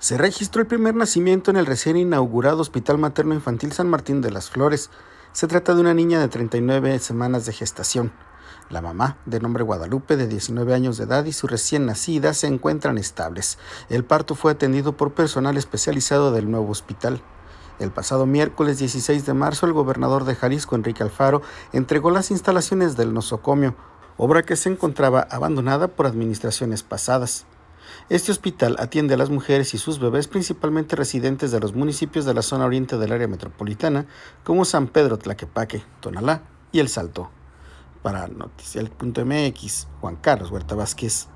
se registró el primer nacimiento en el recién inaugurado Hospital Materno Infantil San Martín de las Flores. Se trata de una niña de 39 semanas de gestación. La mamá, de nombre Guadalupe, de 19 años de edad, y su recién nacida se encuentran estables. El parto fue atendido por personal especializado del nuevo hospital. El pasado miércoles 16 de marzo, el gobernador de Jalisco, Enrique Alfaro, entregó las instalaciones del nosocomio, obra que se encontraba abandonada por administraciones pasadas. Este hospital atiende a las mujeres y sus bebés principalmente residentes de los municipios de la zona oriente del área metropolitana, como San Pedro Tlaquepaque, Tonalá y El Salto. Para Noticial.mx, Juan Carlos Huerta Vázquez.